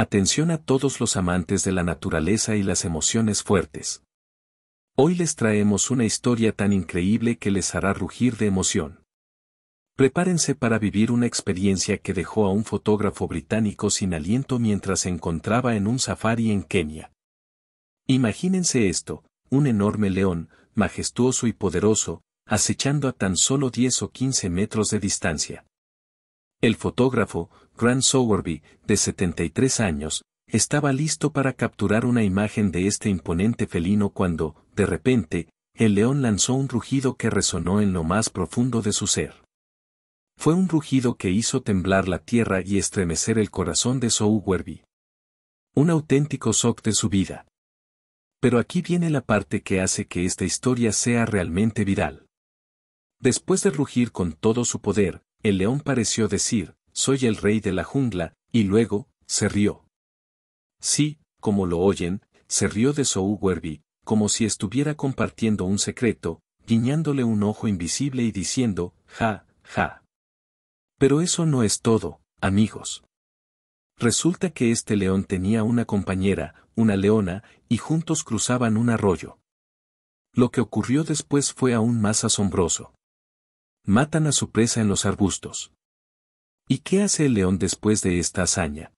Atención a todos los amantes de la naturaleza y las emociones fuertes. Hoy les traemos una historia tan increíble que les hará rugir de emoción. Prepárense para vivir una experiencia que dejó a un fotógrafo británico sin aliento mientras se encontraba en un safari en Kenia. Imagínense esto, un enorme león, majestuoso y poderoso, acechando a tan solo 10 o 15 metros de distancia. El fotógrafo, Grant Sowerby, de 73 años, estaba listo para capturar una imagen de este imponente felino cuando, de repente, el león lanzó un rugido que resonó en lo más profundo de su ser. Fue un rugido que hizo temblar la tierra y estremecer el corazón de Sowerby. Un auténtico shock de su vida. Pero aquí viene la parte que hace que esta historia sea realmente viral. Después de rugir con todo su poder, el león pareció decir, soy el rey de la jungla, y luego, se rió. Sí, como lo oyen, se rió de Sou como si estuviera compartiendo un secreto, guiñándole un ojo invisible y diciendo, ja, ja. Pero eso no es todo, amigos. Resulta que este león tenía una compañera, una leona, y juntos cruzaban un arroyo. Lo que ocurrió después fue aún más asombroso matan a su presa en los arbustos. ¿Y qué hace el león después de esta hazaña?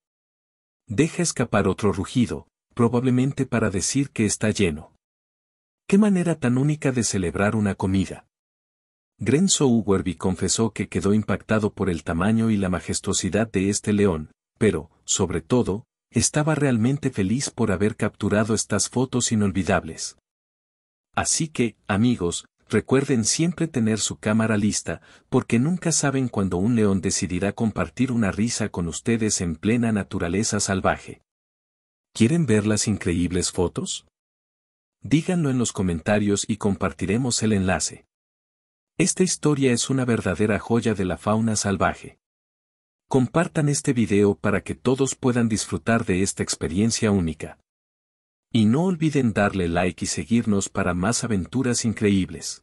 Deja escapar otro rugido, probablemente para decir que está lleno. Qué manera tan única de celebrar una comida. Grenzo Uwerby confesó que quedó impactado por el tamaño y la majestuosidad de este león, pero, sobre todo, estaba realmente feliz por haber capturado estas fotos inolvidables. Así que, amigos, recuerden siempre tener su cámara lista, porque nunca saben cuando un león decidirá compartir una risa con ustedes en plena naturaleza salvaje. ¿Quieren ver las increíbles fotos? Díganlo en los comentarios y compartiremos el enlace. Esta historia es una verdadera joya de la fauna salvaje. Compartan este video para que todos puedan disfrutar de esta experiencia única. Y no olviden darle like y seguirnos para más aventuras increíbles.